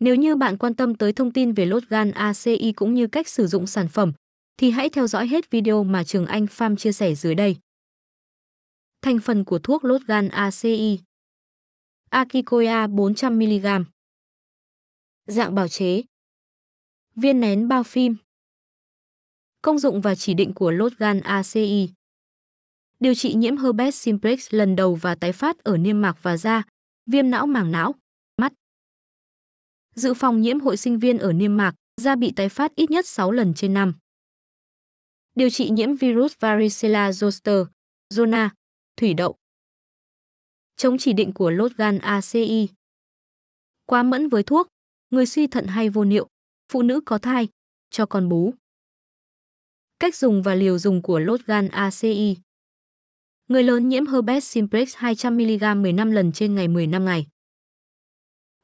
Nếu như bạn quan tâm tới thông tin về lốt gan ACI cũng như cách sử dụng sản phẩm, thì hãy theo dõi hết video mà Trường Anh Farm chia sẻ dưới đây. Thành phần của thuốc lốt gan ACI Akikoya 400mg Dạng bào chế Viên nén bao phim Công dụng và chỉ định của lốt gan ACI Điều trị nhiễm herpes simplex lần đầu và tái phát ở niêm mạc và da, viêm não màng não dự phòng nhiễm hội sinh viên ở niêm mạc, da bị tái phát ít nhất 6 lần trên năm. Điều trị nhiễm virus varicella zoster, zona, thủy đậu. Chống chỉ định của lốt gan ACI. Quá mẫn với thuốc, người suy thận hay vô niệu, phụ nữ có thai, cho con bú. Cách dùng và liều dùng của lốt gan ACI. Người lớn nhiễm herpes simplex 200mg 15 lần trên ngày 15 ngày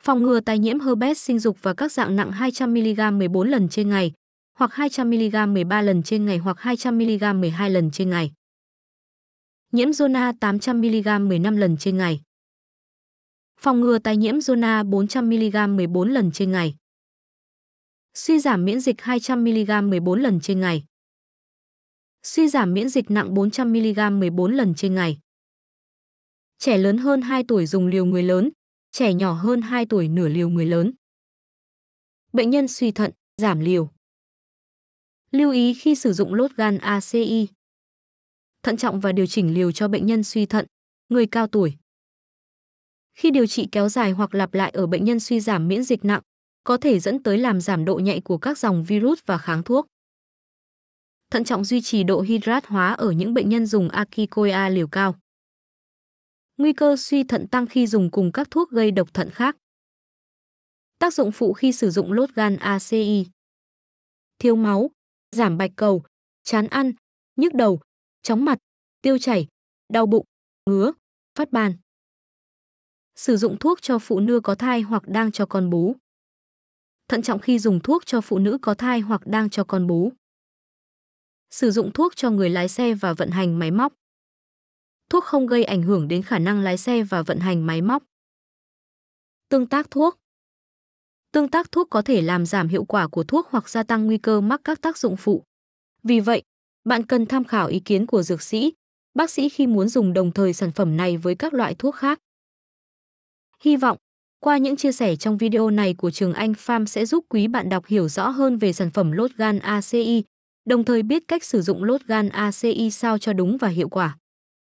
phòng ngừa tái nhiễm herpes sinh dục và các dạng nặng 200mg 14 lần trên ngày, hoặc 200mg 13 lần trên ngày hoặc 200mg 12 lần trên ngày. Nhiễm zona 800mg 15 lần trên ngày. Phòng ngừa tái nhiễm zona 400mg 14 lần trên ngày. Suy giảm miễn dịch 200mg 14 lần trên ngày. Suy giảm miễn dịch nặng 400mg 14 lần trên ngày. Trẻ lớn hơn 2 tuổi dùng liều người lớn, trẻ nhỏ hơn 2 tuổi nửa liều người lớn. Bệnh nhân suy thận, giảm liều. Lưu ý khi sử dụng lốt gan ACI. Thận trọng và điều chỉnh liều cho bệnh nhân suy thận, người cao tuổi. Khi điều trị kéo dài hoặc lặp lại ở bệnh nhân suy giảm miễn dịch nặng, có thể dẫn tới làm giảm độ nhạy của các dòng virus và kháng thuốc. Thận trọng duy trì độ hydrat hóa ở những bệnh nhân dùng Akikoia liều cao nguy cơ suy thận tăng khi dùng cùng các thuốc gây độc thận khác. Tác dụng phụ khi sử dụng lốt gan ACI Thiếu máu, giảm bạch cầu, chán ăn, nhức đầu, chóng mặt, tiêu chảy, đau bụng, ngứa, phát ban. Sử dụng thuốc cho phụ nữ có thai hoặc đang cho con bú. Thận trọng khi dùng thuốc cho phụ nữ có thai hoặc đang cho con bú. Sử dụng thuốc cho người lái xe và vận hành máy móc thuốc không gây ảnh hưởng đến khả năng lái xe và vận hành máy móc. Tương tác thuốc Tương tác thuốc có thể làm giảm hiệu quả của thuốc hoặc gia tăng nguy cơ mắc các tác dụng phụ. Vì vậy, bạn cần tham khảo ý kiến của dược sĩ, bác sĩ khi muốn dùng đồng thời sản phẩm này với các loại thuốc khác. Hy vọng, qua những chia sẻ trong video này của Trường Anh Farm sẽ giúp quý bạn đọc hiểu rõ hơn về sản phẩm lốt gan ACI, đồng thời biết cách sử dụng lốt gan ACI sao cho đúng và hiệu quả.